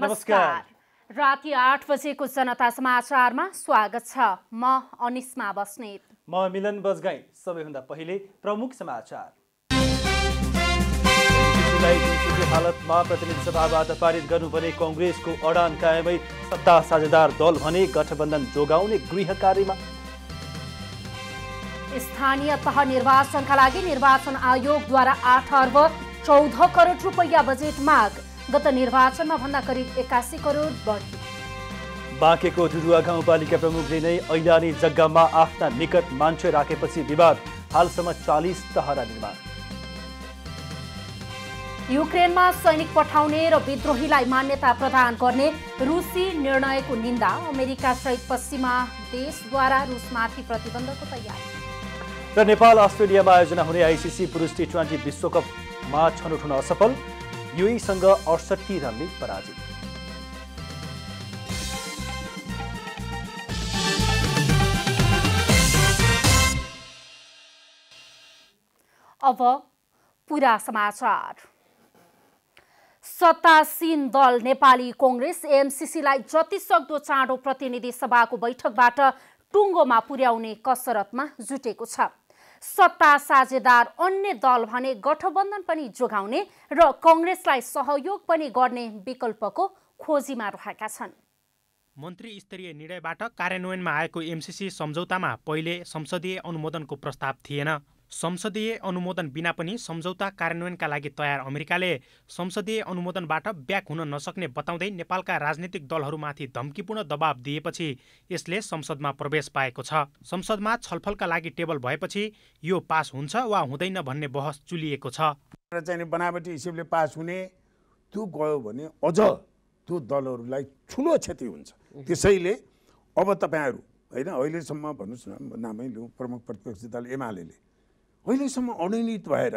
नमस्कार राति आठ बजेको जनता समाचारमा स्वागत छ म अनिस्मा बस्नेत म मिलन बजगाई सबैभन्दा पहिले प्रमुख समाचार हालतमा प्रतिनिधि सभाबाट पारित गर्नुपर्ने कङ्ग्रेसको अडान कायमै सत्ता साझेदार दल भने गठबन्धन जोगाउने गृह कार्यमा स्थानीय तह निर्वाचनका लागि निर्वाचन आयोगद्वारा आठ अर्ब चौध करोड रुपैयाँ बजेट माग गत निर्वाचनमा भन्दा करिब एक्कासी करोड बढी बाँकेको धुरुवा गाउँपालिका प्रमुखले नै ऐलानी जग्गामा आफ्ना निकट मान्छे राखेपछि विवाद हालसम्म चालिस तहरा निर्माण युक्रेनमा सैनिक पठाउने र विद्रोहीलाई मान्यता प्रदान गर्ने रुसी निर्णयको निन्दा अमेरिका सहित पश्चिमा देशद्वारा रुसमाथि प्रतिबन्धको तयारी र नेपाल अस्ट्रेलियामा आयोजना हुने आइसिसी पुरुष टी ट्वेन्टी विश्वकपमा छनौट हुन असफल युएसँग अडसट्ठी रनले पराजित अब पुरा समाचार सत्तासीन दल नेपाली कङ्ग्रेस एमसिसीलाई जतिसक्दो चाँडो प्रतिनिधि सभाको बैठकबाट टुङ्गोमा पुर्याउने कसरतमा जुटेको छ सत्ता साझेदार अन्य दल भने गठबन्धन पनि जोगाउने र कङ्ग्रेसलाई सहयोग पनि गर्ने विकल्पको खोजीमा रहेका छन् मन्त्री स्तरीय निर्णयबाट कार्यान्वयनमा आएको एमसिसी सम्झौतामा पहिले संसदीय अनुमोदनको प्रस्ताव थिएन संसदीय अनुमोदन बिना पनि सम्झौता कार्यान्वयनका लागि तयार अमेरिकाले संसदीय अनुमोदनबाट ब्याक हुन नसक्ने बताउँदै नेपालका राजनीतिक दलहरूमाथि धम्कीपूर्ण दबाव दिएपछि यसले संसदमा प्रवेश पाएको छ संसदमा छलफलका लागि टेबल भएपछि यो पास हुन्छ वा हुँदैन भन्ने बहस चुलिएको छ बनावटी हिसाबले पास हुने त्यो गयो भने अझ त्यो दलहरूलाई ठुलो क्षति हुन्छ त्यसैले अब तपाईँहरू होइन अहिलेसम्म भन्नुहोस् न नामै लिउँ प्रमुख प्रतिपक्षी दल एमाले अहिलेसम्म अनियमित भएर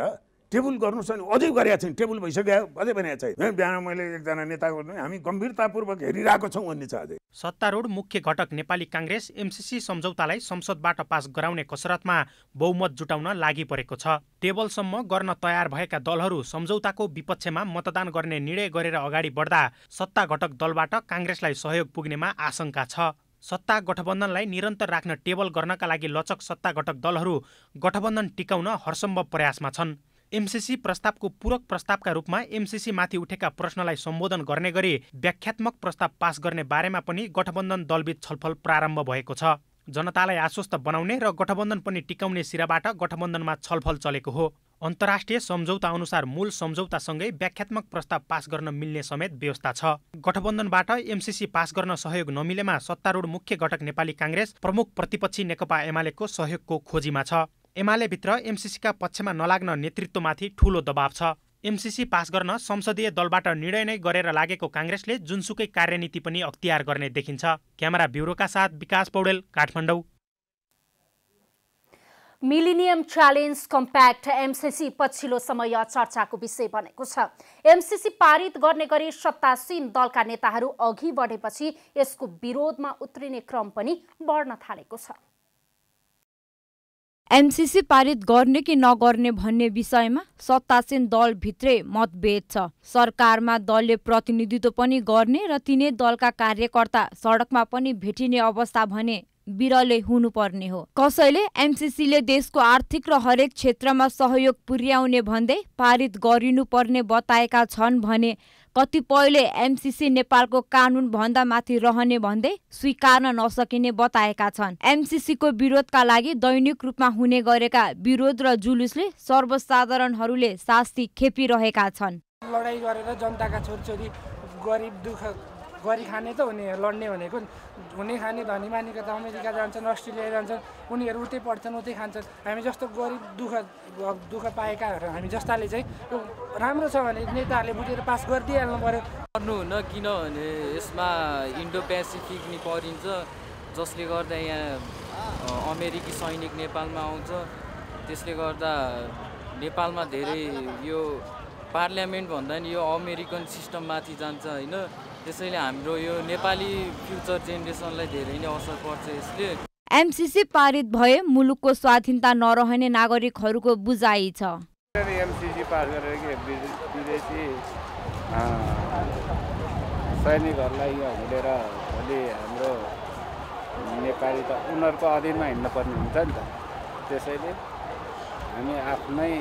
टेबल गर्नु छ अझै गरेका छैन टेबल भइसक्यो अझै भनेको छैन बिहान मैले एकजना नेताको हामी गम्भीरतापूर्वक हेरिरहेको छौँ भन्ने छ अझै सत्तारूढ मुख्य घटक नेपाली काङ्ग्रेस एमसिसी सम्झौतालाई संसदबाट पास गराउने कसरतमा बहुमत जुटाउन लागि परेको छ टेबलसम्म गर्न तयार भएका दलहरू सम्झौताको विपक्षमा मतदान गर्ने निर्णय गरेर अगाडि बढ्दा सत्ता घटक दलबाट काङ्ग्रेसलाई सहयोग पुग्नेमा आशंका छ सत्ता गठबन्धनलाई निरन्तर राख्न टेबल गर्नका लागि लचक सत्ता घटक दलहरू गठबन्धन टिकाउन हरसम्भव प्रयासमा छन् एमसिसी प्रस्तावको पूरक प्रस्तावका रूपमा एमसिसीमाथि उठेका प्रश्नलाई सम्बोधन गर्ने गरी व्याख्यात्मक प्रस्ताव पास गर्ने बारेमा पनि गठबन्धन दलबीच छलफल प्रारम्भ भएको छ जनतालाई आश्वस्त बनाउने र गठबन्धन पनि टिकाउने सिराबाट गठबन्धनमा छलफल चलेको हो अन्तर्राष्ट्रिय सम्झौता अनुसार मूल सम्झौतासँगै व्याख्यात्मक प्रस्ताव पास गर्न मिल्ने समेत व्यवस्था छ गठबन्धनबाट एमसिसी पास गर्न सहयोग नमिलेमा सत्तारूढ मुख्य घटक नेपाली काङ्ग्रेस प्रमुख प्रतिपक्षी नेकपा एमालेको सहयोगको खोजीमा छ एमालेभित्र एमसिसीका पक्षमा नलाग्न नेतृत्वमाथि ठूलो दबाव छ एमसिसी पास गर्न संसदीय दलबाट निर्णय नै गरेर लागेको काङ्ग्रेसले जुनसुकै कार्यनीति पनि अख्तियार गर्ने देखिन्छ क्यामेरा ब्युरोका साथ Bikash Paudel Kathmandu millennium challenge compact MCC पछिल्लो समय चर्चाको विषय बनेको छ एमसिसी पारित गर्ने गरी सत्तासीन दलका नेताहरू अघि बढेपछि यसको विरोधमा उत्रिने क्रम पनि बढ्न थालेको छ एमसिसी पारित गर्ने कि नगर्ने भन्ने विषयमा सत्तासीन दलभित्रै मतभेद छ सरकारमा दलले प्रतिनिधित्व पनि गर्ने र तिनै दलका कार्यकर्ता सडकमा पनि भेटिने अवस्था भने विरलै हुनुपर्ने हो कसैले एमसिसीले देशको आर्थिक र हरेक क्षेत्रमा सहयोग पुर्याउने भन्दै पारित गरिनुपर्ने बताएका छन् भने कतिपयले एमसिसी नेपालको कानुन भन्दा माथि रहने भन्दै स्वीकार्न नसकिने बताएका छन् एमसिसीको विरोधका लागि दैनिक रूपमा हुने गरेका विरोध र जुलुसले सर्वसाधारणहरूले शास्ति खेपिरहेका छन् लडाइँ गरेर जनताका छोरछोरी गरिब दुःख गरी खाने त हुने लड्ने भनेको हुने खाने धनी मानेको त अमेरिका जान्छन् अस्ट्रेलिया जान्छन् उनीहरू उतै पढ्छन् उतै खान्छन् हामी जस्तो गरिब दुःख दुःख पाएकाहरू हामी जस्ताले चाहिँ राम्रो छ भने नेताहरूले बुझेर पास गरिदिइहाल्नु पऱ्यो गर्नुहुन्न किनभने यसमा इन्डो पेसिफिक नि परिन्छ जसले गर्दा यहाँ अमेरिकी सैनिक नेपालमा आउँछ त्यसले गर्दा नेपालमा धेरै यो पार्लियामेन्ट भन्दा नि यो अमेरिकन सिस्टममाथि जान्छ होइन त्यसैले हाम्रो यो नेपाली फ्युचर जेनेरेसनलाई धेरै नै असर पर्छ यसले एमसिसी पारित भए मुलुकको स्वाधीनता नरहने नागरिकहरूको बुझाइ छ एमसिसी पास गरेर विदेशी सैनिकहरूलाई यो हिँडेर भोलि हाम्रो नेपाली त उनीहरूको अधीनमा हिँड्नुपर्ने हुन्छ नि त त्यसैले हामी आफ्नै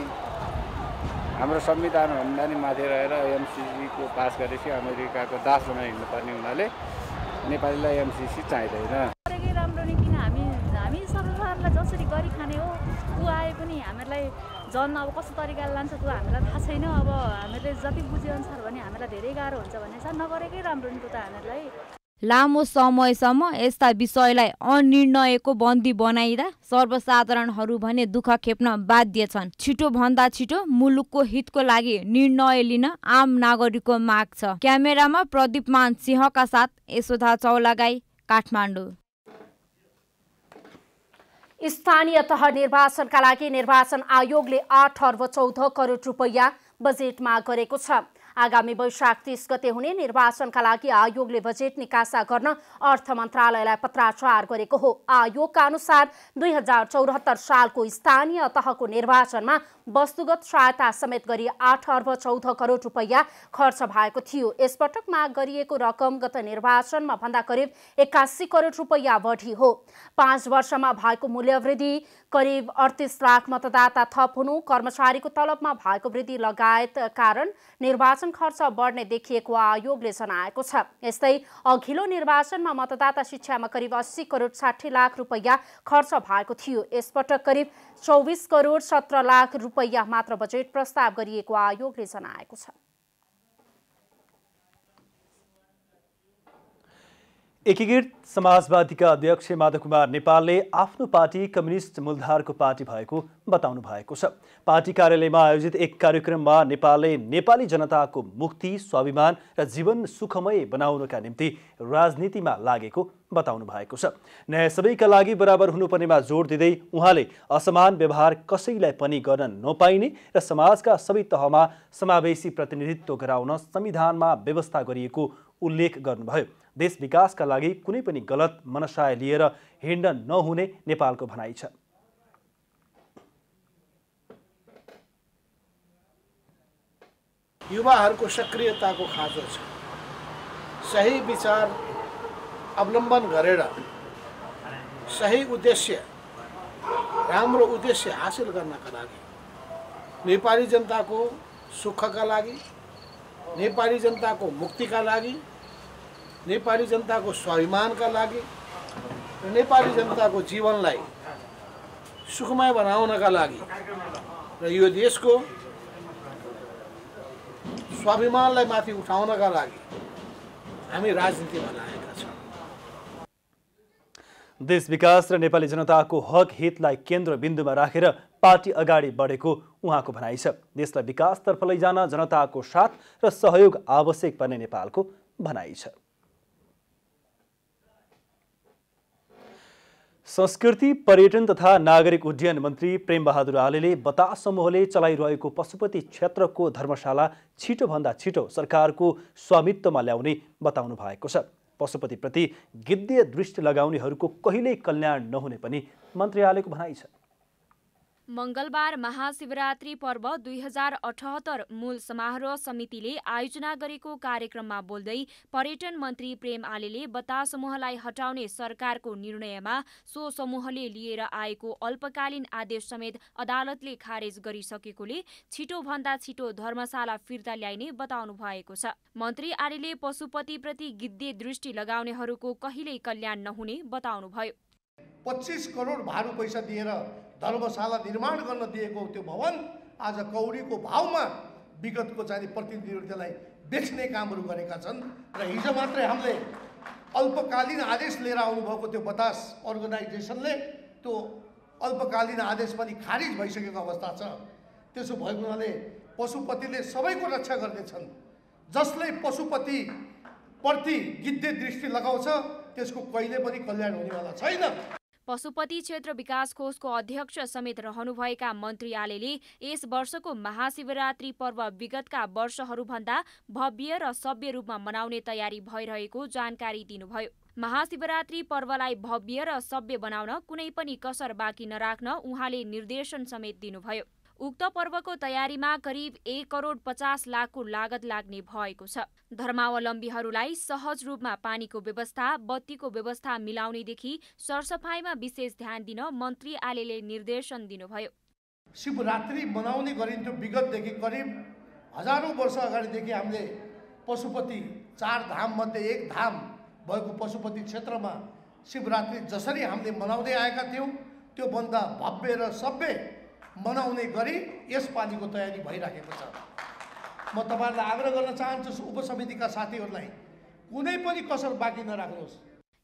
हाम्रो संविधानभन्दा नि माथि रहेर एमसिसीको पास गरेपछि अमेरिकाको दास बनाएर हिँड्नुपर्ने हुनाले नेपालीलाई एमसिसी चाहिँदैन गरेकै राम्रो नै किन हामी हामी सरकारलाई जसरी गरिखाने हो ऊ आए पनि हामीहरूलाई झन् अब कस्तो तरिकाले लान्छ त्यो हामीलाई थाहा छैन अब हामीले जति बुझेअनुसार भने हामीलाई धेरै गाह्रो हुन्छ भने छ नगरेकै राम्रो नि त हामीहरूलाई लामो समयसम्म यस्ता विषयलाई अनिर्णयको बन्दी बनाइदा सर्वसाधारणहरू भने दुःख खेप्न बाध्य छन् छिटो भन्दा छिटो मुलुकको हितको लागि निर्णय लिन आम नागरिकको माग छ क्यामेरामा प्रदीपमान सिंहका साथ यशोधा चौलागाई काठमाडौँ स्थानीय तह निर्वाचनका लागि निर्वाचन आयोगले आठ अर्ब चौध करोड रुपैयाँ बजेटमा गरेको छ आगामी वैशाख तीस गते हुने निर्वाचनका लागि आयोगले बजेट निकासा गर्न अर्थ मन्त्रालयलाई पत्राचार गरेको हो आयोगका अनुसार दुई हजार चौहत्तर सालको स्थानीय तहको निर्वाचनमा वस्तुगत सहायता समेत गरी आठ अर्ब चौध करोड रुपैयाँ खर्च भएको थियो यसपटक माग गरिएको रकम गत निर्वाचनमा भन्दा करिब एक्कासी करोड रुपैयाँ बढी हो पाँच वर्षमा भएको मूल्यवृद्धि करिब अडतिस लाख मतदाता थप हुनु कर्मचारीको तलबमा भएको वृद्धि लगायत कारण निर्वाचन खर्च बढ्ने देखिएको आयोगले जनाएको छ यस्तै अघिल्लो निर्वाचनमा मतदाता शिक्षामा करिब अस्सी करोड साठी लाख रुपैयाँ खर्च भएको थियो यसपटक करिब चौबिस करोड सत्र लाख रुपैयाँ मात्र बजेट प्रस्ताव गरिएको आयोगले जनाएको छ एकीकृत समाजवादीका अध्यक्ष माधव कुमार नेपालले आफ्नो पार्टी कम्युनिस्ट मूलधारको पार्टी भएको बताउनु भएको छ पार्टी कार्यालयमा आयोजित एक कार्यक्रममा नेपालले नेपाली जनताको मुक्ति स्वाभिमान र जीवन सुखमय बनाउनका निम्ति राजनीतिमा लागेको बताउनु भएको छ न्याय सबैका लागि बराबर हुनुपर्नेमा जोड दिँदै उहाँले असमान व्यवहार कसैलाई पनि गर्न नपाइने र समाजका सबै तहमा समावेशी प्रतिनिधित्व गराउन संविधानमा व्यवस्था गरिएको उल्लेख गर्नुभयो देश विकासका लागि कुनै पनि गलत मनसाय लिएर हिँड्न नहुने नेपालको भनाइ छ युवाहरूको सक्रियताको खाँचो छ सही विचार अवलम्बन गरेर सही उद्देश्य राम्रो उद्देश्य हासिल गर्नका लागि नेपाली जनताको सुखका लागि नेपाली जनताको मुक्तिका लागि नेपाली जनताको स्वाभिमानका लागि र नेपाली जनताको जीवनलाई सुखमय बनाउनका लागि र यो देशको स्वाभिमानलाई माथि उठाउनका लागि हामी राजनीतिमा लागेका छौँ देश विकास र नेपाली जनताको हक हितलाई केन्द्रबिन्दुमा राखेर पार्टी अगाडि बढेको उहाँको भनाइ छ देशलाई विकासतर्फ लैजान जनताको साथ र सहयोग आवश्यक पर्ने नेपालको भनाइ छ संस्कृति पर्यटन तथा नागरिक उड्डयन मन्त्री प्रेमबहादुर आलेले बता समूहले चलाइरहेको पशुपति क्षेत्रको धर्मशाला छिटोभन्दा छिटो सरकारको स्वामित्वमा ल्याउने बताउनु भएको छ पशुपतिप्रति गिद्ध दृष्टि लगाउनेहरूको कहिल्यै कल्याण नहुने पनि मन्त्री आलेको भनाइ छ मङ्गलबार महाशिवरात्रि पर्व दुई हजार अठहत्तर मूल समारोह समितिले आयोजना गरेको कार्यक्रममा बोल्दै पर्यटन मन्त्री प्रेम आलेले समूहलाई हटाउने सरकारको निर्णयमा सो समूहले लिएर आएको अल्पकालीन आदेश समेत अदालतले खारेज गरिसकेकोले छिटोभन्दा छिटो धर्मशाला फिर्ता ल्याइने बताउनु भएको छ मन्त्री आलेले पशुपतिप्रति गिद्धे दृष्टि लगाउनेहरूको कहिल्यै कल्याण नहुने बताउनुभयो पच्चिस करोड भारू पैसा दिएर धर्मशाला निर्माण गर्न दिएको त्यो भवन आज कौडीको भावमा विगतको चाहिँ प्रतिनिधिहरू त्यसलाई बेच्ने कामहरू गरेका छन् र हिजो मात्रै हामीले अल्पकालीन आदेश लिएर आउनुभएको त्यो बतास अर्गनाइजेसनले त्यो अल्पकालीन आदेश पनि खारिज भइसकेको अवस्था छ त्यसो भएको हुनाले पशुपतिले सबैको रक्षा गर्नेछन् जसले पशुपतिप्रति गिद्धे दृष्टि लगाउँछ त्यसको कहिले पनि कल्याण हुनेवाला छैन पशुपति क्षेत्र विकास कोषको अध्यक्ष समेत रहनुभएका मन्त्री आलेले यस वर्षको महाशिवरात्रि पर्व विगतका वर्षहरूभन्दा भव्य र सभ्य रूपमा मनाउने तयारी भइरहेको जानकारी दिनुभयो महाशिवरात्रि पर्वलाई भव्य र सभ्य बनाउन कुनै पनि कसर बाँकी नराख्न उहाँले निर्देशन समेत दिनुभयो उक्त पर्वको तयारीमा करिब एक करोड पचास लाखको लागत लाग्ने भएको छ धर्मावलम्बीहरूलाई सहज रूपमा पानीको व्यवस्था बत्तीको व्यवस्था मिलाउनेदेखि सरसफाइमा विशेष ध्यान दिन मन्त्री आलेले निर्देशन दिनुभयो शिवरात्रि मनाउने गरिन्थ्यो विगतदेखि करिब हजारौँ वर्ष अगाडिदेखि हामीले पशुपति चार धाम मध्ये एक धाम भएको पशुपति क्षेत्रमा शिवरात्रि जसरी हामीले मनाउँदै आएका थियौँ त्योभन्दा भव्य र सभ्य मनाउने गरी यस पालिको तयारी भइराखेको छ म तपाईँहरूलाई आग्रह गर्न चाहन्छु उपसमितिका साथीहरूलाई कुनै पनि कसर बाँकी नराख्नुहोस्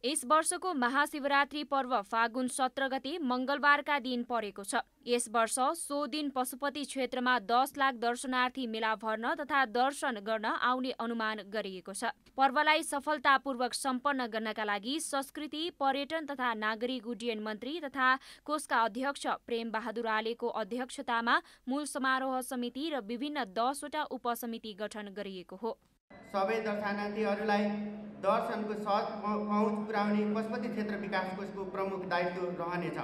यस वर्षको महाशिवरात्रि पर्व फागुन सत्र गते मङ्गलबारका दिन परेको छ यस वर्ष सो दिन पशुपति क्षेत्रमा दस लाख दर्शनार्थी मेला भर्न तथा दर्शन गर्न आउने अनुमान गरिएको छ पर्वलाई सफलतापूर्वक सम्पन्न गर्नका लागि संस्कृति पर्यटन तथा नागरिक उड्डयन मन्त्री तथा कोषका अध्यक्ष प्रेम बहादुर आलेको अध्यक्षतामा मूल समारोह समिति र विभिन्न दसवटा उपसमिति गठन गरिएको हो सबै दर्शनार्थीहरूलाई दर्शनको सहज पहुँच पुर्याउने पशुपति क्षेत्र विकास कोषको प्रमुख दायित्व रहनेछ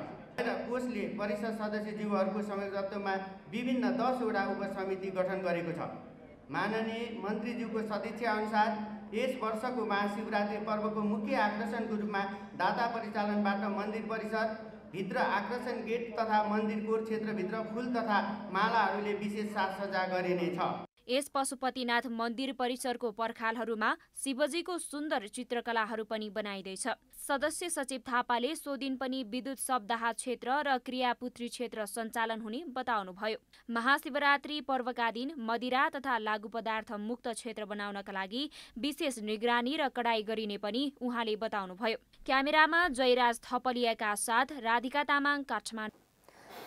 र कोषले परिषद सदस्यज्यूहरूको संयोजकत्वमा विभिन्न दसवटा उपसमिति गठन गरेको छ माननीय मन्त्रीज्यूको अनुसार यस वर्षको महाशिवरात्रि पर्वको मुख्य आकर्षणको रूपमा दाता परिचालनबाट मन्दिर परिसर भित्र आकर्षण गेट तथा मन्दिर कोर क्षेत्रभित्र फुल तथा मालाहरूले विशेष साजसज्जा गरिनेछ यस पशुपतिनाथ मन्दिर परिसरको पर्खालहरूमा शिवजीको सुन्दर चित्रकलाहरू पनि बनाइँदैछ सदस्य सचिव थापाले सो दिन पनि विद्युत शब्दाह क्षेत्र र क्रियापुत्री क्षेत्र सञ्चालन हुने बताउनुभयो महाशिवरात्रि पर्वका दिन मदिरा तथा लागु पदार्थ मुक्त क्षेत्र बनाउनका लागि विशेष निगरानी र कडाई गरिने पनि उहाँले बताउनुभयो क्यामेरामा जयराज थपलियाका साथ राधिका तामाङ काठमाडौँ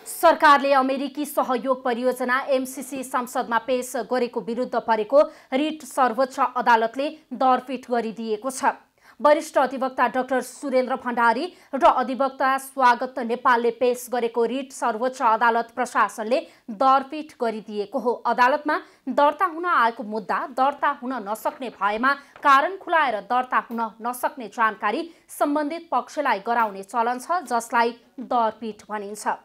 सरकारले अमेरिकी सहयोग परियोजना एमसिसी संसदमा पेश गरेको विरुद्ध परेको रिट सर्वोच्च अदालतले दरपिट गरिदिएको छ वरिष्ठ अधिवक्ता डाक्टर सुरेन्द्र भण्डारी र अधिवक्ता स्वागत नेपालले पेश गरेको रिट सर्वोच्च अदालत प्रशासनले दरपिट गरिदिएको हो अदालतमा दर्ता हुन आएको मुद्दा दर्ता हुन नसक्ने भएमा कारण खुलाएर दर्ता हुन नसक्ने जानकारी सम्बन्धित पक्षलाई गराउने चलन छ जसलाई दरपिट भनिन्छ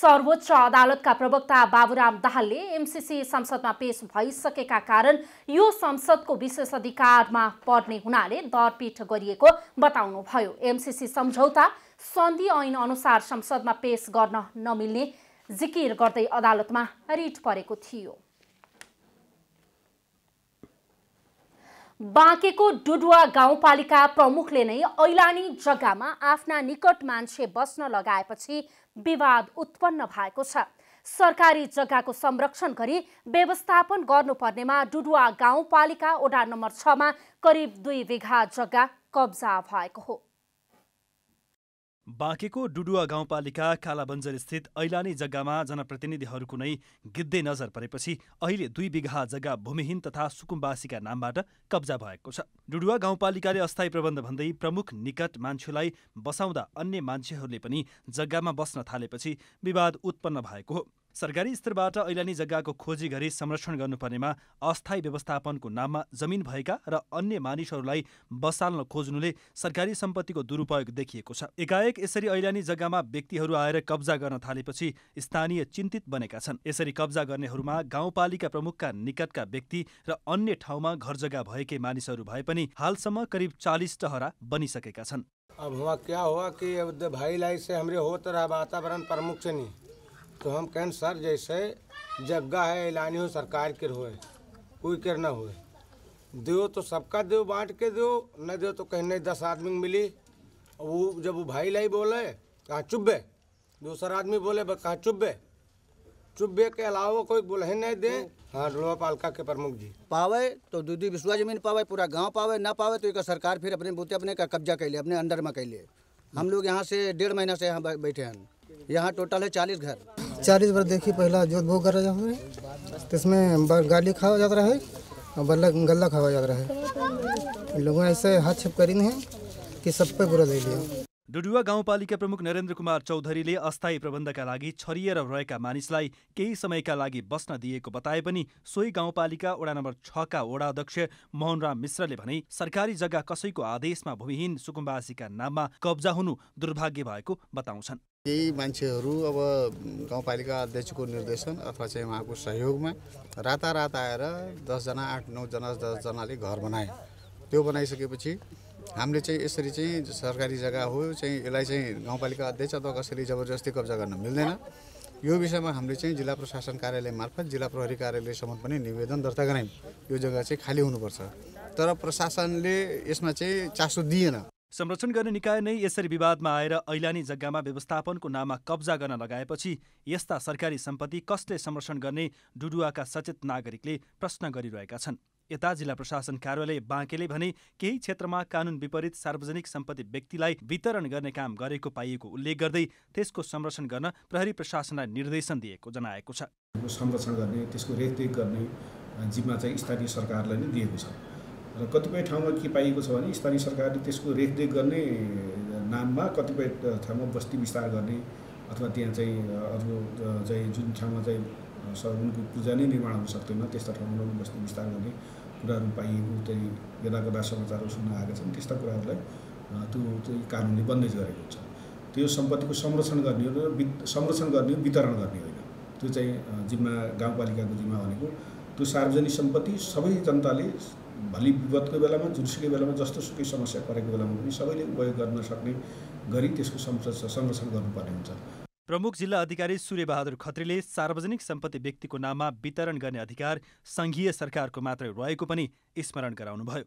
सर्वोच्च अदालतका प्रवक्ता बाबुराम दाहालले एमसिसी संसदमा पेश भइसकेका कारण यो संसदको विशेष अधिकारमा पर्ने हुनाले दरपीठ गरिएको बताउनुभयो एमसिसी सम्झौता सन्धि ऐन अनुसार संसदमा पेश गर्न नमिल्ने जिकिर गर्दै अदालतमा रिट परेको थियो बाँकेको डुडुवा गाउँपालिका प्रमुखले नै ऐलानी जग्गामा आफ्ना निकट मान्छे बस्न लगाएपछि विवाद उत्पन्न भएको छ सरकारी जग्गाको संरक्षण गरी व्यवस्थापन गर्नुपर्नेमा डुडुवा गाउँपालिका ओडा नम्बर छमा करिब दुई बिघा जग्गा कब्जा भएको हो बाँकेको डुडुवा गाउँपालिका कालाबन्जर स्थित ऐलाने जग्गामा जनप्रतिनिधिहरूको नै गिद्धे नजर परेपछि अहिले दुई बिघा जग्गा भूमिहीन तथा सुकुम्बासीका नामबाट कब्जा भएको छ डुडुवा गाउँपालिकाले अस्थायी प्रबन्ध भन्दै प्रमुख निकट मान्छेलाई बसाउँदा अन्य मान्छेहरूले पनि जग्गामा बस्न थालेपछि विवाद उत्पन्न भएको हो सरकारी स्तरबाट ऐलानी जग्गाको खोजी गरी संरक्षण गर्नुपर्नेमा अस्थायी व्यवस्थापनको नाममा जमिन भएका र अन्य मानिसहरूलाई बसाल्न खोज्नुले सरकारी सम्पत्तिको दुरुपयोग देखिएको छ एकाएक यसरी ऐलानी जग्गामा व्यक्तिहरू आएर कब्जा गर्न थालेपछि स्थानीय चिन्तित बनेका छन् यसरी कब्जा गर्नेहरूमा गाउँपालिका प्रमुखका निकटका व्यक्ति र अन्य ठाउँमा घर जग्गा भएकै मानिसहरू भए पनि हालसम्म करिब चालिस टहरा बनिसकेका छन् अब हुआ क्या हुआ कि भाइलाई से हमरे हो तरह वातावरण प्रमुख से नहीं तो हम कहें सर जैसे जगह है ऐलानी हो सरकार के हो कोई के ना हो दो तो सबका दो बांट के दो न दो तो कहीं नहीं दस आदमी मिली वो जब वो भाई लाई बोले कहाँ चुभे दूसरा आदमी बोले कहाँ चुभे चुभे के अलावा कोई बोले नहीं दे हाँ डुलवा पालका के प्रमुख जी पावे तो दूधी विश्वा जमीन पावे पूरा गांव पावे ना पावे तो एक सरकार फिर अपने बूते अपने का कब्जा कैले अपने अंडर में कैले हम लोग यहाँ से डेढ़ महीना से यहाँ बैठे हैं यहाँ टोटल है चालीस घर चालीस बार देखी पहला जोत भोग कर हमने तो इसमें गाली खाया जाता है और बल्ला गला खाया जाता है लोगों ऐसे हाथ छिप करीन है कि सब पे बुरा ले लिया डुडुवा गाउँपालिका प्रमुख नरेन्द्र कुमार चौधरीले अस्थायी प्रबन्धका लागि छरिएर रहेका मानिसलाई केही समयका लागि बस्न दिएको बताए पनि सोही गाउँपालिका वडा नम्बर छका वडा अध्यक्ष मोहनराम मिश्रले भने सरकारी जग्गा कसैको आदेशमा भूमिहीन सुकुम्बासीका नाममा कब्जा हुनु दुर्भाग्य भएको बताउँछन् केही मान्छेहरू अब गाउँपालिका अध्यक्षको निर्देशन अथवा चाहिँ उहाँको सहयोगमा रातारात आएर दसजना आठ नौजना दसजनाले घर बनाए त्यो बनाइसकेपछि हामीले चाहिँ यसरी चाहिँ सरकारी जग्गा हो चाहिँ यसलाई चाहिँ गाउँपालिका अध्यक्ष अथवा कसरी जबरजस्ती कब्जा गर्न मिल्दैन यो विषयमा हामीले चाहिँ जिल्ला प्रशासन कार्यालय मार्फत जिल्ला प्रहरी कार्यालयसम्म पनि निवेदन दर्ता गरायौँ यो जग्गा चाहिँ खाली हुनुपर्छ तर प्रशासनले यसमा चाहिँ चासो दिएन संरक्षण गर्ने निकाय नै यसरी विवादमा आएर ऐलानी जग्गामा व्यवस्थापनको नाममा कब्जा गर्न लगाएपछि यस्ता सरकारी सम्पत्ति कसले संरक्षण गर्ने डुडुवाका सचेत नागरिकले प्रश्न गरिरहेका छन् यता जिल्ला प्रशासन कार्यालय बाँकेले भने केही क्षेत्रमा कानुन विपरीत सार्वजनिक सम्पत्ति व्यक्तिलाई वितरण गर्ने काम गरेको पाइएको उल्लेख गर्दै त्यसको संरक्षण गर्न प्रहरी प्रशासनलाई निर्देशन दिएको जनाएको छ संरक्षण गर्ने त्यसको रेखदेख गर्ने जिम्मा चाहिँ स्थानीय सरकारलाई नै दिएको छ र कतिपय ठाउँमा के पाइएको छ भने स्थानीय सरकारले त्यसको रेखदेख गर्ने नाममा कतिपय ठाउँमा बस्ती विस्तार गर्ने अथवा त्यहाँ चाहिँ अरू चाहिँ जुन ठाउँमा चाहिँ सगुनको पूजा नै निर्माण हुन सक्दैन त्यस्ता ठाउँमा बस्ने विस्तार गर्ने कुराहरू पाइएको चाहिँ गदा समाचारहरू सुन्न आएका छन् त्यस्ता कुराहरूलाई त्यो चाहिँ कानुनले बन्देज गरेको हुन्छ त्यो सम्पत्तिको संरक्षण गर्ने र संरक्षण गर्ने वितरण गर्ने होइन त्यो चाहिँ जिम्मा गाउँपालिकाको जिम्मा भनेको त्यो सार्वजनिक सम्पत्ति सबै जनताले भलि विपदको बेलामा जुनसुकै बेलामा जस्तो सुकै समस्या परेको बेलामा पनि सबैले उपयोग गर्न सक्ने गरी त्यसको संरक्षण गर्नुपर्ने हुन्छ प्रमुख जिल्ला अधिकारी सूर्यबहादुर खत्रीले सार्वजनिक सम्पत्ति व्यक्तिको नाममा वितरण गर्ने अधिकार संघीय सरकारको मात्रै रहेको पनि स्मरण गराउनुभयो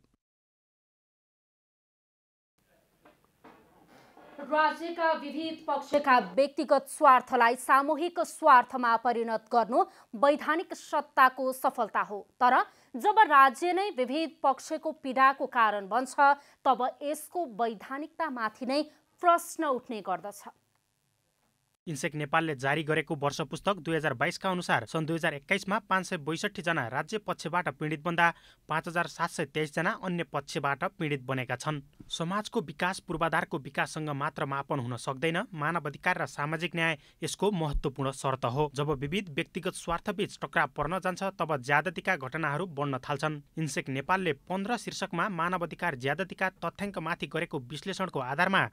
राज्यका विविध पक्षका व्यक्तिगत स्वार्थलाई सामूहिक स्वार्थमा परिणत गर्नु वैधानिक सत्ताको सफलता हो तर जब राज्य नै विविध पक्षको पीडाको कारण बन्छ तब यसको वैधानिकतामाथि नै प्रश्न उठ्ने गर्दछ इन्सेक नेपालले जारी गरेको वर्ष पुस्तक दुई हजार बाइसका अनुसार सन् दुई हजार एक्काइसमा पाँच सय बैसठीजना राज्य पक्षबाट पीडित भन्दा पाँच हजार सात सय तेइसजना अन्य पक्षबाट पीडित बनेका छन् समाजको विकास पूर्वाधारको विकाससँग मात्र मापन हुन सक्दैन मानव अधिकार र सामाजिक न्याय यसको महत्त्वपूर्ण शर्त हो जब विविध व्यक्तिगत स्वार्थबीच टक्राव पर्न जान्छ तब ज्यादतीका घटनाहरू बढ्न थाल्छन् इन्सेक नेपालले पन्ध्र शीर्षकमा मानव अधिकार ज्यादतीका तथ्याङ्कमाथि गरेको विश्लेषणको आधारमा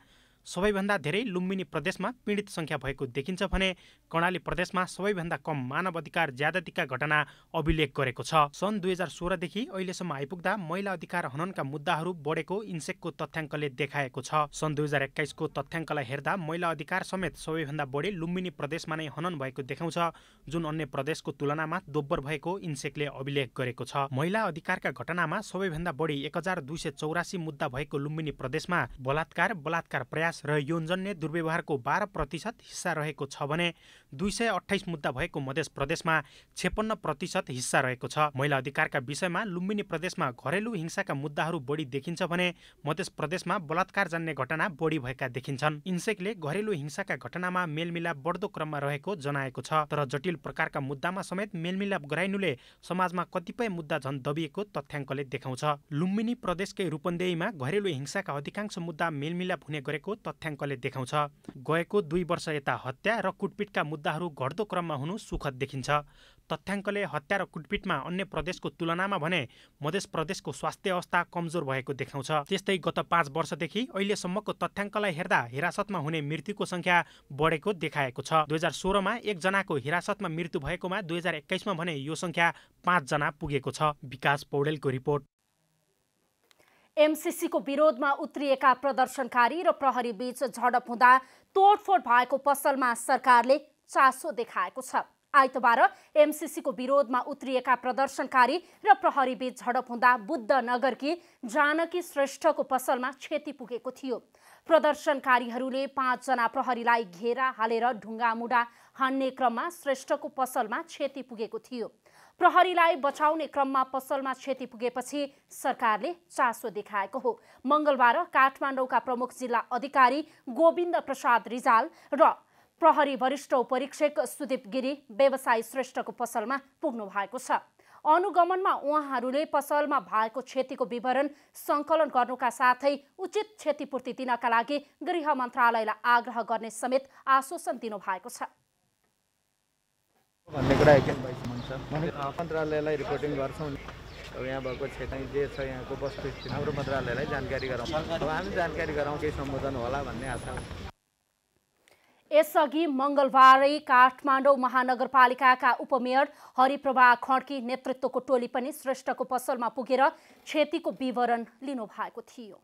सबैभन्दा धेरै लुम्बिनी प्रदेशमा पीडित सङ्ख्या भएको देखिन्छ भने कर्णाली प्रदेशमा सबैभन्दा कम मानव अधिकार ज्यादतीका घटना अभिलेख गरेको छ सन् दुई हजार सोह्रदेखि अहिलेसम्म आइपुग्दा महिला अधिकार हननका मुद्दाहरू बढेको इन्सेकको तथ्याङ्कले देखाएको छ सन् दुई हजार एक्काइसको तथ्याङ्कलाई हेर्दा महिला अधिकार समेत सबैभन्दा बढी लुम्बिनी प्रदेशमा नै हनन भएको देखाउँछ जुन अन्य प्रदेशको तुलनामा दोब्बर भएको इन्सेकले अभिलेख गरेको छ महिला अधिकारका घटनामा सबैभन्दा बढी एक हजार दुई सय चौरासी मुद्दा भएको लुम्बिनी प्रदेशमा बलात्कार बलात्कार प्रयास विकास र यौनजन्य दुर्व्यवहारको बाह्र प्रतिशत हिस्सा रहेको छ भने दुई सय अठाइस मुद्दा भएको मध्य प्रदेशमा छेपन्न प्रतिशत हिस्सा रहेको छ महिला अधिकारका विषयमा लुम्बिनी प्रदेशमा घरेलु हिंसाका मुद्दाहरू बढी देखिन्छ भने मध्य प्रदेशमा बलात्कार जान्ने घटना बढी भएका देखिन्छन् इन्सेकले घरेलु हिंसाका घटनामा मेलमिलाप बढ्दो क्रममा रहेको जनाएको छ तर जटिल प्रकारका मुद्दामा समेत मेलमिलाप गराइनुले समाजमा कतिपय मुद्दा झन् दबिएको तथ्याङ्कले देखाउँछ लुम्बिनी प्रदेशकै रूपन्देहीमा घरेलु हिंसाका अधिकांश मुद्दा मेलमिलाप हुने गरेको तथ्याङ्कले देखाउँछ गएको दुई वर्ष यता हत्या र कुटपिटका मुद्दाहरू घट्दो क्रममा हुनु सुखद देखिन्छ तथ्याङ्कले हत्या र कुटपिटमा अन्य प्रदेशको तुलनामा भने मधेस प्रदेशको स्वास्थ्य अवस्था कमजोर भएको देखाउँछ त्यस्तै गत पाँच वर्षदेखि अहिलेसम्मको तथ्याङ्कलाई हेर्दा हिरासतमा हुने मृत्युको सङ्ख्या बढेको देखाएको छ दुई हजार सोह्रमा एकजनाको हिरासतमा मृत्यु भएकोमा दुई हजार एक्काइसमा भने यो सङ्ख्या पाँचजना पुगेको छ विकास पौडेलको रिपोर्ट एमसिसीको विरोधमा उत्रिएका प्रदर्शनकारी र प्रहरी बीच झडप हुँदा तोडफोड भएको पसलमा सरकारले चासो देखाएको छ आइतबार एमसिसीको विरोधमा उत्रिएका प्रदर्शनकारी र प्रहरी बीच झडप हुँदा बुद्ध नगरकी जानकी श्रेष्ठको पसलमा क्षति पुगेको थियो प्रदर्शनकारीहरूले पाँचजना प्रहरीलाई घेरा हालेर ढुङ्गामुढा हान्ने क्रममा श्रेष्ठको पसलमा क्षति पुगेको थियो प्रहरीलाई बचाउने क्रममा पसलमा क्षति पुगेपछि सरकारले चासो देखाएको हो मङ्गलबार काठमाडौँका प्रमुख जिल्ला अधिकारी गोविन्द प्रसाद रिजाल र प्रहरी वरिष्ठ उपरीक्षक सुदीप गिरी व्यवसायी श्रेष्ठको पसलमा पुग्नु भएको छ अनुगमनमा उहाँहरूले पसलमा भएको क्षतिको विवरण सङ्कलन गर्नुका साथै उचित क्षतिपूर्ति दिनका लागि गृह मन्त्रालयलाई आग्रह गर्ने समेत आश्वासन दिनुभएको छ भन्ने कुरा एक्ज्याक्ट भइसक्नु भने मन्त्रालयलाई रिपोर्टिङ गर्छौँ अब यहाँ भएको क्षेत्र जे छ यहाँको वस्तुस्थिति हाम्रो मन्त्रालयलाई जानकारी गराउँ अब हामी जानकारी गराउँ केही सम्बोधन होला भन्ने आशा यसअघि मङ्गलबारै काठमाडौँ महानगरपालिकाका उपमेयर हरिप्रभा खड्की नेतृत्वको टोली पनि श्रेष्ठको पसलमा पुगेर क्षतिको विवरण लिनु भएको थियो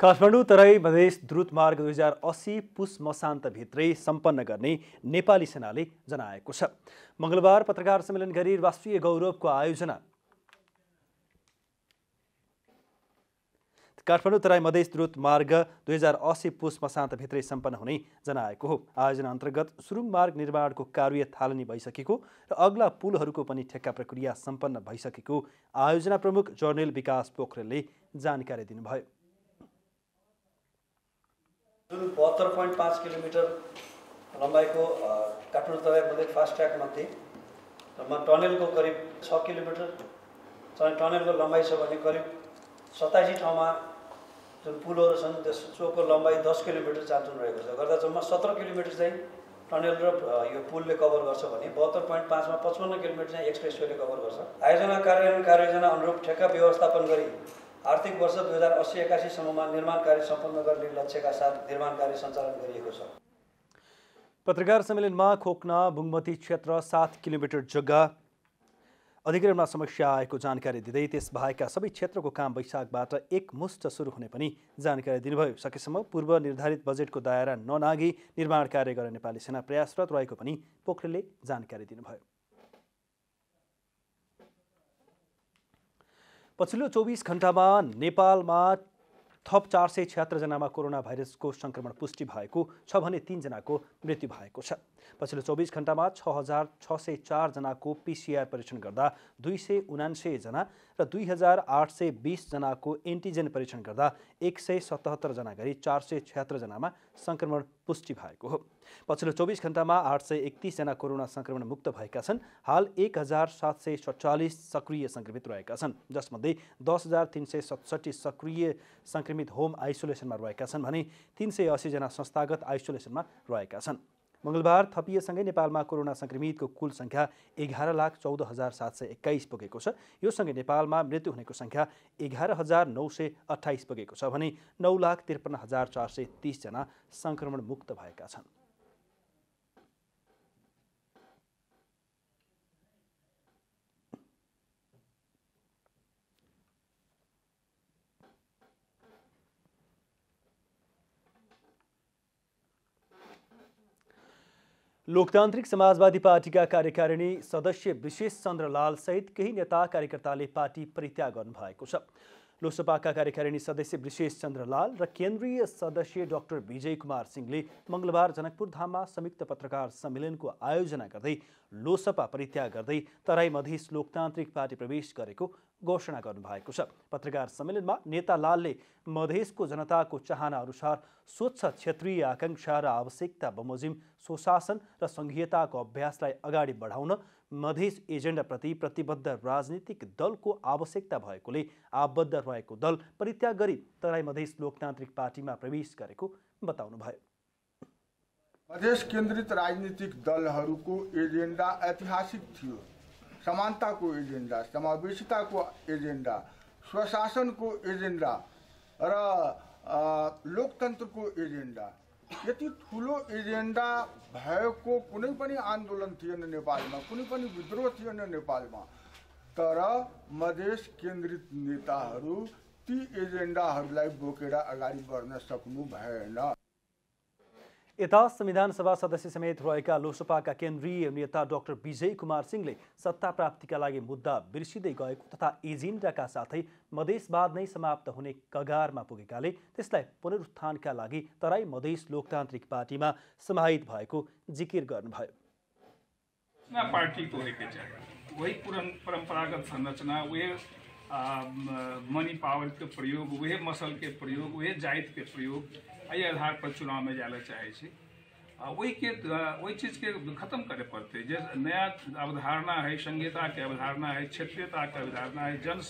काठमाडौँ तराई मधेस द्रुत मार्ग दुई हजार असी पुस मसान्तभित्रै सम्पन्न गर्ने नेपाली सेनाले जनाएको छ मङ्गलबार पत्रकार सम्मेलन गरी राष्ट्रिय गौरवको आयोजना काठमाडौँ तराई मधेस द्रुत मार्ग दुई हजार असी पुस मसान्तभित्रै सम्पन्न हुने जनाएको हो आयोजना अन्तर्गत सुरुङ मार्ग निर्माणको कार्य थालनी भइसकेको र अग्ला पुलहरूको पनि ठेक्का प्रक्रिया सम्पन्न भइसकेको आयोजना प्रमुख जर्नेल विकास पोखरेलले जानकारी दिनुभयो जुन बहत्तर पोइन्ट पाँच किलोमिटर लम्बाइको काठमाडौँ तराई मध्ये फास्ट ट्र्याकमध्येमा टनेलको करिब छ किलोमिटर टनेलको लम्बाइ छ भने करिब सतासी ठाउँमा जुन पुलहरू छन् त्यस चोकको लम्बाइ दस किलोमिटर चान्चुन रहेको छ गर्दा जम्मा सत्र किलोमिटर चाहिँ टनेल र यो पुलले कभर गर्छ भने बहत्तर पोइन्ट पाँचमा पचपन्न किलोमिटर चाहिँ एक्सप्रेस वेले कभर गर्छ आयोजना कार्यान्वयन कार्ययोजना अनुरूप ठेक्का व्यवस्थापन गरी आर्थिक वर्ष दुई हजार अस्सी एकासीसम्ममा निर्माण कार्य सम्पन्न गर्ने लक्ष्यका साथ निर्माण कार्य सञ्चालन गरिएको छ पत्रकार सम्मेलनमा खोक्ना बुङमती क्षेत्र सात किलोमिटर जग्गा अधिग्रहणमा समस्या आएको जानकारी दिँदै त्यसबाहेकका सबै क्षेत्रको काम वैशाखबाट एकमुष्ट सुरु हुने पनि जानकारी दिनुभयो सकेसम्म पूर्व निर्धारित बजेटको दायरा ननागी निर्माण कार्य गर्न नेपाली सेना प्रयासरत रहेको पनि पोखरेलले जानकारी दिनुभयो पछिल्लो चौबिस घन्टामा नेपालमा थप चार सय छ्यात्रजनामा कोरोना भाइरसको सङ्क्रमण पुष्टि भएको छ भने तिनजनाको मृत्यु भएको छ पछिल्लो चौबिस घन्टामा छ हजार छ सय चारजनाको पिसिआर परीक्षण गर्दा दुई सय उनान्सयजना र दुई हजार आठ सय बिसजनाको एन्टिजेन परीक्षण गर्दा एक सय सतहत्तरजना गरी चार सय छ्यात्रजनामा सङ्क्रमण पुष्टि भएको हो पछिल्लो चौबिस घन्टामा आठ सय एकतिसजना कोरोना सङ्क्रमण मुक्त भएका छन् हाल एक हजार सात सय सत्तालिस सक्रिय सङ्क्रमित रहेका छन् जसमध्ये दस हजार तिन सय सतसट्ठी सक्रिय सङ्क्रमित होम आइसोलेसनमा रहेका छन् भने तिन सय असीजना संस्थागत आइसोलेसनमा रहेका छन् मङ्गलबार थपिएसँगै नेपालमा कोरोना सङ्क्रमितको कुल सङ्ख्या एघार लाख चौध हजार सात सय एक्काइस पुगेको छ यो सँगै नेपालमा मृत्यु हुनेको सङ्ख्या एघार हजार नौ सय अठाइस पुगेको छ भने नौ लाख त्रिपन्न हजार चार सय तिसजना सङ्क्रमणमुक्त भएका छन् लोकतान्त्रिक समाजवादी पार्टीका कार्यकारिणी सदस्य विशेष सहित केही नेता कार्यकर्ताले पार्टी परित्याग गर्नुभएको छ लोकसभाका कार्यकारिणी सदस्य विशेष चन्द्र लाल र केन्द्रीय सदस्य डाक्टर विजय कुमार सिंहले मङ्गलबार जनकपुर धाममा संयुक्त पत्रकार सम्मेलनको आयोजना गर्दै लोसपा परित्याग गर्दै तराई मधेस लोकतान्त्रिक पार्टी प्रवेश गरेको घोषणा गर्नुभएको छ पत्रकार सम्मेलनमा नेता लालले मधेसको जनताको चाहना अनुसार स्वच्छ क्षेत्रीय आकाङ्क्षा र आवश्यकता बमोजिम सुशासन र सङ्घीयताको अभ्यासलाई अगाडि बढाउन मधेस एजेन्डाप्रति प्रतिबद्ध राजनीतिक दलको आवश्यकता भएकोले आबद्ध रहेको दल परित्याग गरी तराई मधेस लोकतान्त्रिक पार्टीमा प्रवेश गरेको बताउनुभयो मधेस केन्द्रित राजनीतिक दलहरूको एजेन्डा ऐतिहासिक थियो समानताको एजेन्डा समावेशिताको एजेन्डा स्वशासनको एजेन्डा र लोकतन्त्रको एजेन्डा यति ठुलो एजेन्डा भएको कुनै पनि आन्दोलन थिएन नेपालमा कुनै पनि विद्रोह थिएन नेपालमा तर मधेस केन्द्रित नेताहरू ती एजेन्डाहरूलाई बोकेर अगाडि बढ्न सक्नु भएन यता संविधानसभा सदस्य समेत रहेका लोकसभाका केन्द्रीय नेता डाक्टर विजय कुमार सिंहले सत्ता प्राप्तिका लागि मुद्दा बिर्सिँदै गएको तथा एजेन्डाका साथै मधेसवाद नै समाप्त हुने कगारमा पुगेकाले त्यसलाई पुनरुत्थानका लागि तराई मधेस लोकतान्त्रिक पार्टीमा समाहित भएको जिकिर गर्नुभयो मनी पावरको प्रयोग वही मसलको प्रयोग वही जातको प्रयोग एहि आधार पर चुनाव में लए चाहे छी चीज़ के खत्म करे पड़ते जे नया अवधारणा है हइ के अवधारणा है क्षेत्रीयता के अवधारणा है जन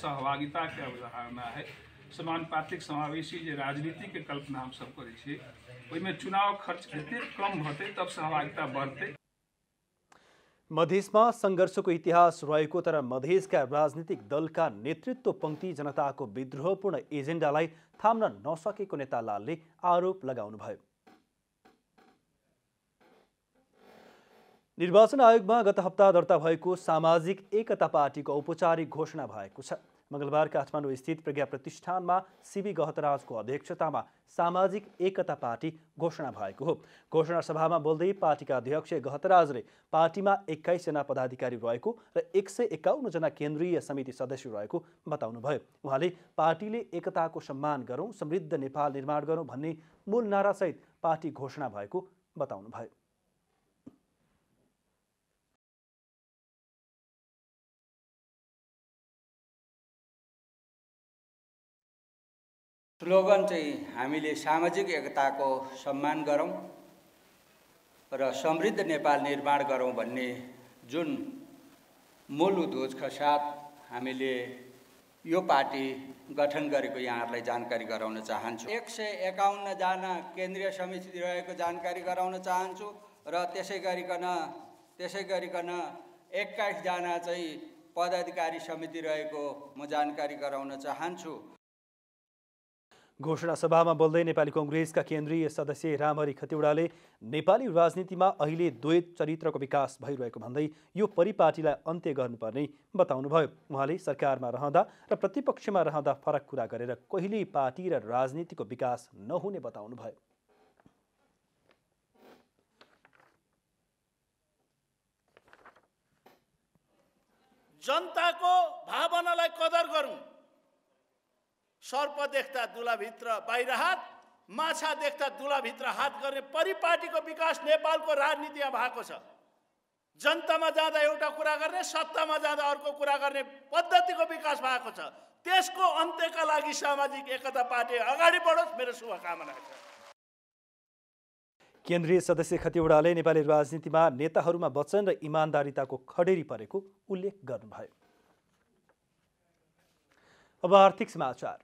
के अवधारणा है समानुपातिक समावेशी जे के कल्पना हम सब छियै में चुनाव खर्च एतेक कम होते तब सहभागिता बढ़ते मधेसमा सङ्घर्षको इतिहास रहेको तर मधेसका राजनीतिक दलका नेतृत्व पङ्क्ति जनताको विद्रोहपूर्ण एजेन्डालाई थाम्न नसकेको नेता लालले आरोप लगाउनुभयो निर्वाचन आयोगमा गत हप्ता दर्ता भएको सामाजिक एकता पार्टीको औपचारिक घोषणा भएको छ मङ्गलबार काठमाडौँ स्थित प्रज्ञा प्रतिष्ठानमा सिबी गहतराजको अध्यक्षतामा सामाजिक एकता पार्टी घोषणा भएको हो घोषणा सभामा बोल्दै पार्टीका अध्यक्ष गहतराजले पार्टीमा एक्काइसजना पदाधिकारी रहेको र एक सय एकाउन्नजना केन्द्रीय समिति सदस्य रहेको बताउनुभयो उहाँले पार्टीले एकताको सम्मान गरौँ समृद्ध नेपाल निर्माण गरौँ भन्ने मूल नारासहित पार्टी घोषणा भएको बताउनुभयो स्लोगन चाहिँ हामीले सामाजिक एकताको सम्मान गरौँ र समृद्ध नेपाल निर्माण गरौँ भन्ने जुन मूल उद्घोषका साथ हामीले यो पार्टी गठन गरेको यहाँहरूलाई जानकारी गराउन चाहन्छु एक सय एकाउन्नजना केन्द्रीय समिति रहेको जानकारी गराउन चाहन्छु र त्यसै गरिकन त्यसै गरिकन एक्काइसजना चाहिँ पदाधिकारी समिति रहेको म जानकारी गराउन चाहन्छु घोषणा सभामा बोल्दै नेपाली कङ्ग्रेसका केन्द्रीय सदस्य रामहरि खतिवडाले नेपाली राजनीतिमा अहिले द्वैत चरित्रको विकास भइरहेको भन्दै यो परिपाटीलाई अन्त्य गर्नुपर्ने बताउनुभयो उहाँले सरकारमा रहँदा र प्रतिपक्षमा रहँदा फरक कुरा गरेर कहिल्यै पार्टी र राजनीतिको विकास नहुने बताउनुभयो जनताको भावनालाई कदर गरौँ सर्प देख्दा दुलाभित्र बाहिर हात माछा देख्दा दुलाभित्र हात गर्ने परिपाटीको विकास नेपालको राजनीतिमा भएको छ जनतामा जाँदा एउटा कुरा गर्ने सत्तामा जाँदा अर्को कुरा गर्ने पद्धतिको विकास भएको छ त्यसको अन्त्यका लागि सामाजिक एकता पार्टी अगाडि बढोस् मेरो शुभकामना छ केन्द्रीय सदस्य खतिवडाले नेपाली राजनीतिमा नेताहरूमा वचन र इमान्दारिताको खडेरी परेको उल्लेख गर्नुभयो अब आर्थिक समाचार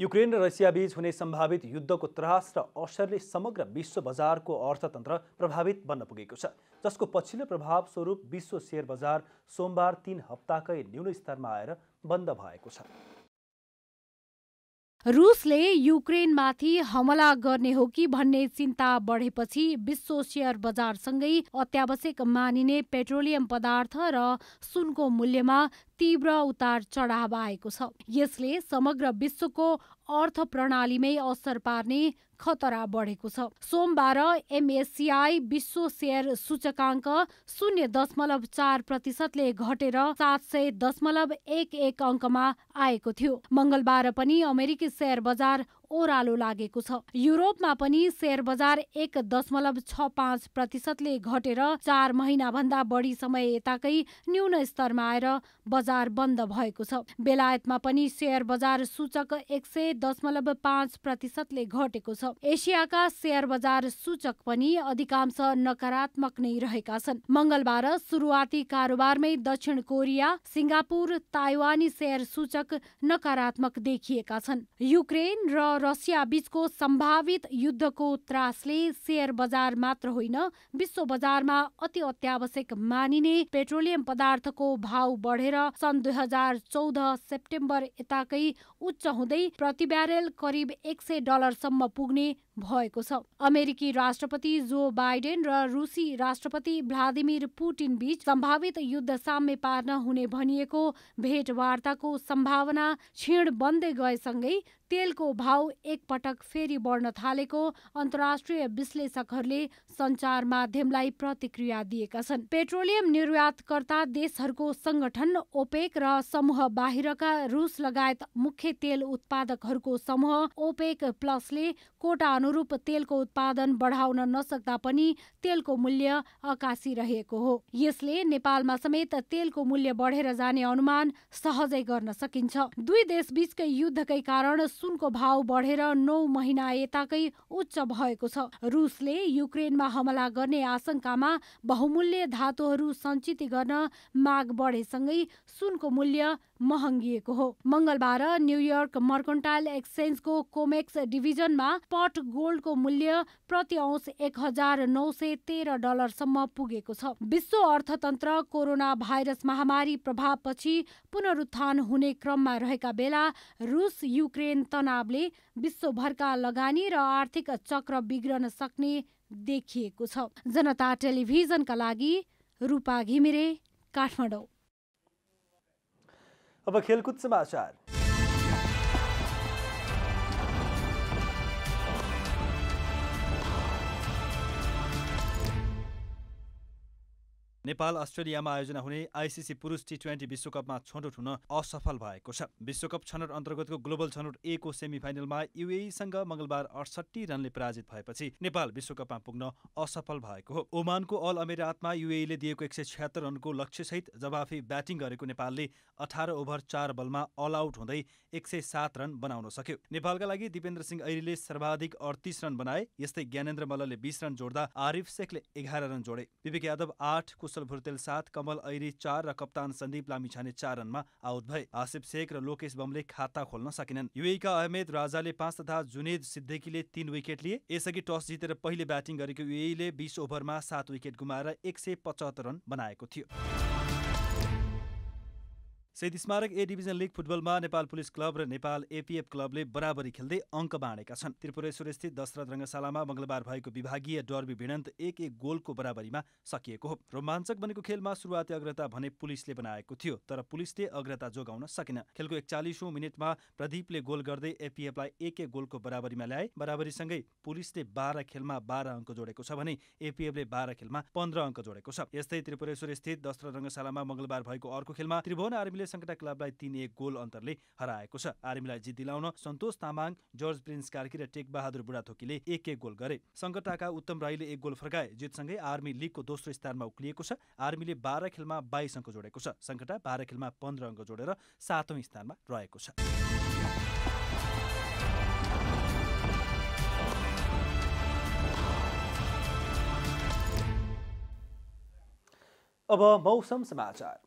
युक्रेन र रसियाबीच हुने सम्भावित युद्धको त्रास र असरले समग्र विश्व बजारको अर्थतन्त्र प्रभावित बन्न पुगेको छ जसको पछिल्लो प्रभाव स्वरूप विश्व सेयर बजार सोमबार तीन हप्ताकै न्यून स्तरमा आएर बन्द भएको छ रुसले युक्रेनमाथि हमला गर्ने हो कि भन्ने चिन्ता बढेपछि विश्व सेयर बजारसँगै अत्यावश्यक मानिने पेट्रोलियम पदार्थ र सुनको मूल्यमा तीव्र उतार चढाव आएको छ यसले समग्र विश्वको अर्थ प्रणालीमै असर पार्ने खतरा बढेको छ सोमबार एमएससिआई विश्व सेयर सूचकाङ्क शून्य दशमलव चार प्रतिशतले घटेर सात सय दशमलव एक एक अङ्कमा आएको थियो मङ्गलबार पनि अमेरिकी सेयर बजार ओह्रालो लागेको छ युरोपमा पनि सेयर बजार एक दशमलव छ पाँच प्रतिशतले घटेर चार महिनाभन्दा बढी समय यताकै न्यून स्तरमा आएर बजार बन्द भएको छ बेलायतमा पनि सेयर बजार सूचक एक सय दशमलव पाँच प्रतिशतले घटेको छ एसियाका सेयर बजार सूचक पनि अधिकांश नकारात्मक नै रहेका छन् मङ्गलबार सुरुवाती कारोबारमै दक्षिण कोरिया सिङ्गापुर ताइवानी सेयर सूचक नकारात्मक देखिएका छन् युक्रेन र बीचको सम्भावित युद्धको त्रासले सेयर बजार मात्र होइन विश्व बजारमा अति अत्यावश्यक मानिने पेट्रोलियम पदार्थको भाव बढेर सन् दुई हजार चौध सेप्टेम्बर यताकै उच्च हुँदै प्रति ब्यारेल करिब एक सय डलरसम्म पुग्ने भएको छ अमेरिकी राष्ट्रपति जो बाइडेन र रुसी राष्ट्रपति भ्लादिमिर पुटिन बीच सम्भावित युद्ध साम्य पार्न हुने भनिएको भेटवार्ताको सम्भावना क्षीण बन्दै गएसँगै तेलको भाव एकपटक फेरि बढ्न थालेको अन्तर्राष्ट्रिय विश्लेषकहरूले सञ्चार माध्यमलाई प्रतिक्रिया दिएका छन् पेट्रोलियम निर्यातकर्ता देशहरूको संगठन ओपेक र समूह बाहिरका रुस लगायत मुख्य तेल उत्पादकहरूको समूह ओपेक प्लसले कोटा अनुरूप तेलको उत्पादन बढाउन नसक्दा पनि तेलको मूल्य अकासी रहेको हो यसले नेपालमा समेत तेलको मूल्य बढेर जाने अनुमान सहजै गर्न सकिन्छ दुई देश बीचकै युद्धकै कारण सुनको भाव बढेर नौ महिना यताकै उच्च भएको छ रुसले युक्रेनमा हमला गर्ने आशंकामा बहुमूल्य धातुहरू सञ्चित गर्न माग बढेसँगै सुनको मूल्य महँगिएको हो मङ्गलबार न्युयोर्क मर्कन्टाइल एक्सचेन्जको कोमेक्स डिभिजनमा पट गोल्डको मूल्य प्रति औंस एक हजार नौ सय तेह्र डलरसम्म पुगेको छ विश्व अर्थतन्त्र कोरोना भाइरस महामारी प्रभावपछि पुनरुत्थान हुने क्रममा रहेका बेला रुस युक्रेन तनावले विश्वभरका लगानी र आर्थिक चक्र बिग्रन सक्ने देखिएको छ जनता टेलिभिजनका लागि रूपा घिमिरे काठमाडौँ अब खेलकुद समाचार नेपाल अस्ट्रेलियामा आयोजना हुने आइसिसी पुरुष टी ट्वेन्टी विश्वकपमा छनौट हुन असफल भएको छ विश्वकप छनौट अन्तर्गतको ग्लोबल छनौट ए सेमी फाइनलमा युएईसँग मङ्गलबार अडसट्ठी रनले पराजित भएपछि नेपाल विश्वकपमा पुग्न असफल भएको हो ओमानको अल अमेरातमा युएईले दिएको एक सय छ्यात्तर रनको लक्ष्यसहित जवाफी ब्याटिङ गरेको नेपालले अठार ओभर चार बलमा अल आउट हुँदै एक सय सात रन बनाउन सक्यो नेपालका लागि दिपेन्द्र सिंह ऐरीले सर्वाधिक अडतिस रन बनाए यस्तै ज्ञानेन्द्र मल्लले बिस रन जोड्दा आरिफ शेखले एघार रन जोडे विवेक यादव आठको कौशल भुर्तेल सात कमल ऐरी चार र कप्तान सन्दीप लामिछाने चार रनमा आउट भए आसिफ शेख र लोकेश बमले खाता खोल्न सकेनन् युएका अहमेद राजाले पाँच तथा जुनेद सिद्धिकीले तीन विकेट लिए यसअघि टस जितेर पहिले ब्याटिङ गरेको युएले बिस ओभरमा सात विकेट गुमाएर एक सय पचहत्तर रन बनाएको थियो शहीद स्मारक ए डिभिजन लिग फुटबलमा नेपाल पुलिस क्लब र नेपाल एपिएफ क्लबले बराबरी खेल्दै अङ्क बाँडेका छन् त्रिपुरेश्वर स्थित दशरथ रङ्गशालामा मङ्गलबार भएको विभागीय डर्बी भिडन्त एक एक गोलको बराबरीमा सकिएको हो रोमाञ्चक बनेको खेलमा सुरुवाती अग्रता भने पुलिसले बनाएको थियो तर पुलिसले अग्रता जोगाउन सकेन खेलको एकचालिसौँ मिनटमा प्रदीपले गोल गर्दै एपिएफलाई एक एक गोलको बराबरीमा ल्याए बराबरीसँगै पुलिसले बाह्र खेलमा बाह्र अङ्क जोडेको छ भने एपिएफले बाह्र खेलमा पन्ध्र अङ्क जोडेको छ यस्तै त्रिपुरेश्वर स्थित दशरथ रङ्गशालामा मङ्गलबार भएको अर्को खेलमा त्रिभुवन आर्मीले सङ्कटा क्लबलाई तिन एक गोल अन्तरले हराएको छ आर्मीलाई जित दिलाउन सन्तोष तामाङ जर्ज प्रिन्स कार्की र टेकबहादुर बुढाथोकीले एक एक गोल गरे सङ्कटाका उत्तम राईले एक गोल फर्काए जितसँगै आर्मी लिगको दोस्रो स्थानमा उक्लिएको छ आर्मीले बाह्र खेलमा बाइस अङ्क जोडेको छ सङ्कटा बाह्र खेलमा पन्ध्र अङ्क जोडेर सातौँ स्थानमा रहेको छ अब मौसम समाचार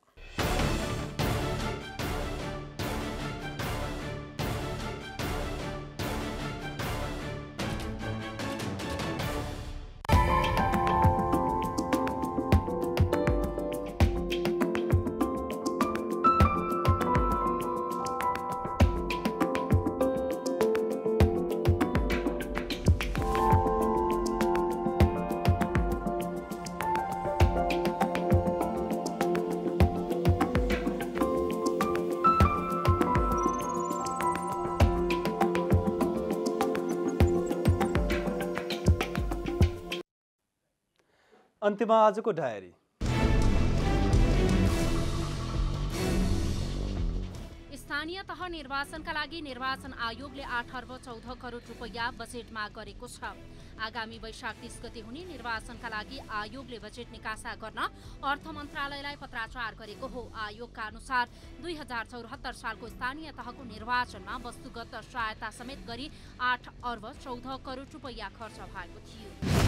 अन्त्यमा आजको डायरी स्थानीय तह निर्वाचनका लागि निर्वाचन आयोगले आठ अर्ब चौध करोड रुपैयाँ बजेटमा गरेको छ आगामी वैशाख तिस गति हुने निर्वाचनका लागि आयोगले बजेट निकासा गर्न अर्थ मन्त्रालयलाई पत्राचार गरेको हो आयोगका अनुसार दुई हजार चौहत्तर सालको स्थानीय तहको निर्वाचनमा वस्तुगत सहायता समेत गरी आठ अर्ब चौध करोड रुपैयाँ खर्च भएको थियो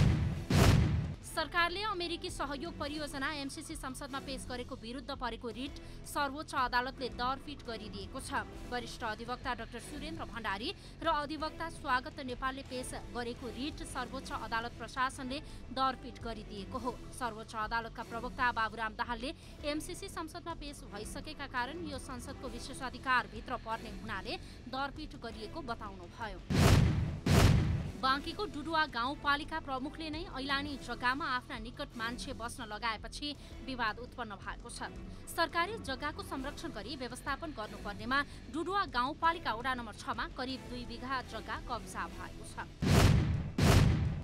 सरकारले अमेरिकी सहयोग परियोजना एमसिसी संसदमा पेश गरेको विरुद्ध परेको रिट सर्वोच्च अदालतले दरफिट गरिदिएको छ वरिष्ठ अधिवक्ता डाक्टर सुरेन्द्र भण्डारी र अधिवक्ता स्वागत नेपालले पेश गरेको रिट सर्वोच्च अदालत प्रशासनले दरपिट गरिदिएको हो सर्वोच्च अदालतका प्रवक्ता बाबुराम दाहालले एमसिसी संसदमा पेश भइसकेका कारण यो संसदको विशेषाधिकारभित्र पर्ने हुनाले दरपिट गरिएको बताउनुभयो बाङ्कीको डुडुवा गाउँपालिका प्रमुखले नै ऐलानी जग्गामा आफ्ना निकट मान्छे बस्न लगाएपछि विवाद उत्पन्न भएको छ सरकारी जग्गाको संरक्षण गरी व्यवस्थापन गर्नुपर्नेमा डुडुवा गाउँपालिका वडा नम्बर छमा करिब दुई बिघा जग्गा कब्जा भएको छ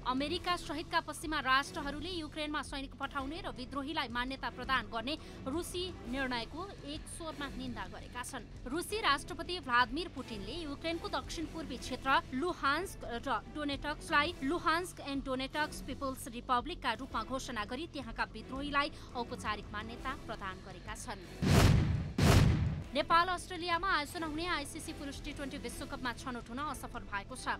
अमेरिका सहितका पश्चिमा राष्ट्रहरूले युक्रेनमा सैनिक पठाउने र विद्रोहीलाई मान्यता प्रदान गर्ने रुसी निर्णयको एक स्वरमा निन्दा गरेका छन् रुसी राष्ट्रपति भ्लादिमिर पुटिनले युक्रेनको दक्षिण पूर्वी क्षेत्र लुहान्स्क र डोनेटक्सलाई लुहान्स्क एन्ड डोनेटक्स पिपुल्स रिपब्लिकका रूपमा घोषणा गरी त्यहाँका विद्रोहीलाई औपचारिक मान्यता प्रदान गरेका छन् नेपाल अस्ट्रेलियामा आयोजना हुने आइसिसी पुरुष टी ट्वेन्टी विश्वकपमा छनौट हुन असफल भएको छ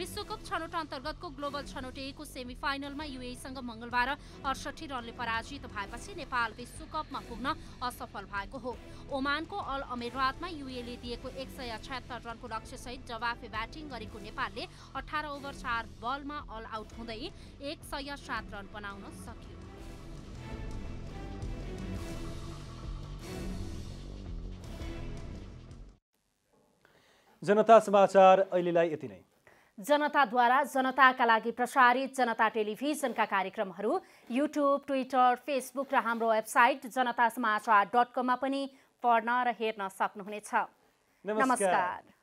विश्वकप छनौट अन्तर्गतको ग्लोबल छनौट एको सेमी फाइनलमा युएसँग मङ्गलबार अडसठी रनले पराजित भएपछि नेपाल विश्वकपमा पुग्न असफल भएको हो ओमानको अल अमेरवातमा युएले दिएको एक सय छयत्तर रनको लक्ष्यसहित जवाफे ब्याटिङ गरेको नेपालले अठार ओभर चार बलमा अल आउट हुँदै एक सय सात रन बनाउन सक्यो जनता समाचार अहिलेलाई यति नै जनताद्वारा जनताका लागि प्रसारित जनता टेलिभिजनका कार्यक्रमहरू युट्युब ट्विटर फेसबुक र हाम्रो वेबसाइट जनता समाचार डट कममा पनि पढ्न र हेर्न सक्नुहुनेछ नमस्कार, नमस्कार।